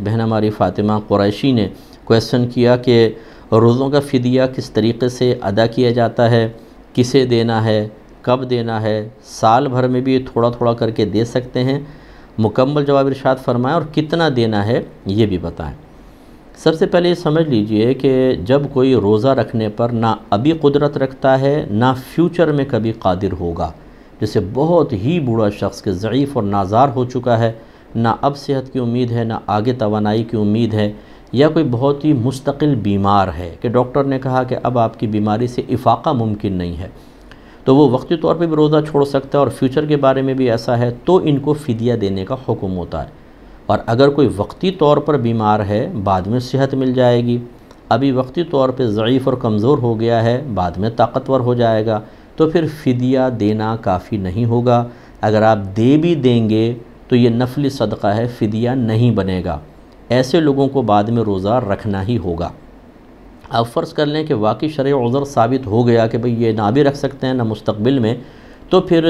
बहन हमारी फ़ातिमा कुरैशी ने क्वेश्चन किया कि रोज़ों का फदिया किस तरीके से अदा किया जाता है किसे देना है कब देना है साल भर में भी थोड़ा थोड़ा करके दे सकते हैं मुकम्मल जवाब इरशाद फरमाएं और कितना देना है ये भी बताएं सबसे पहले ये समझ लीजिए कि जब कोई रोज़ा रखने पर ना अभी कुदरत रखता है ना फ्यूचर में कभी कादिर होगा जैसे बहुत ही बूढ़ा शख्स के ज़यीफ़ और नाजार हो चुका है ना अब सेहत की उम्मीद है ना आगे तोानाई की उम्मीद है या कोई बहुत ही मुस्तकिल बीमार है कि डॉक्टर ने कहा कि अब आपकी बीमारी से इफाक़ा मुमकिन नहीं है तो वो वक्ती तौर पर भी रोज़ा छोड़ सकता है और फ्यूचर के बारे में भी ऐसा है तो इनको फ़दिया देने का हुक्म होता है और अगर कोई वक्ती तौर पर बीमार है बाद में सेहत मिल जाएगी अभी वक्ती तौर पर ज़यीफ़ और कमज़ोर हो गया है बाद में ताकतवर हो जाएगा तो फिर फदिया देना काफ़ी नहीं होगा अगर आप दे भी देंगे तो ये नफली सदका है फ़िदिया नहीं बनेगा ऐसे लोगों को बाद में रोज़ा रखना ही होगा अब फ़र्ज़ कर लें कि वाकई शर्य उज़र साबित हो गया कि भाई ये ना भी रख सकते हैं ना मुस्तबिल में तो फिर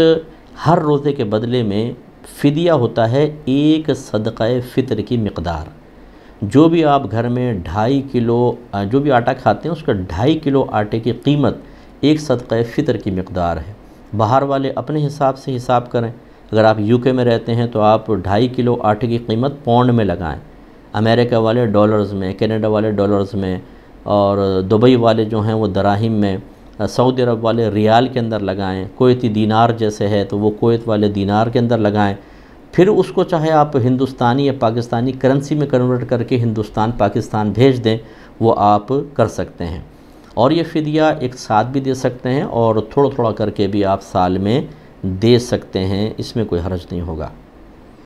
हर रोज़े के बदले में फ़दिया होता है एक सदक़ फ़ितर की मकदार जो भी आप घर में ढाई किलो जो भी आटा खाते हैं उसका ढाई किलो आटे की कीमत एक सदक़ फ़ितर की मकदार है बाहर वाले अपने हिसाब से हिसाब करें अगर आप यूके में रहते हैं तो आप ढाई किलो आटे की कीमत पौंड में लगाएं अमेरिका वाले डॉलर्स में कनाडा वाले डॉलर्स में और दुबई वाले जो हैं वो दराहिम में सऊदी अरब वाले रियाल के अंदर लगाएं कोयती दीनार जैसे है तो वो कोयत वाले दीनार के अंदर लगाएं फिर उसको चाहे आप हिंदुस्तानी या पाकिस्तानी करेंसी में कन्वर्ट करके हिंदुस्तान पाकिस्तान भेज दें वो आप कर सकते हैं और ये फ़िदिया एक साथ भी दे सकते हैं और थोड़ा थोड़ा करके भी आप साल में दे सकते हैं इसमें कोई हर्ज नहीं होगा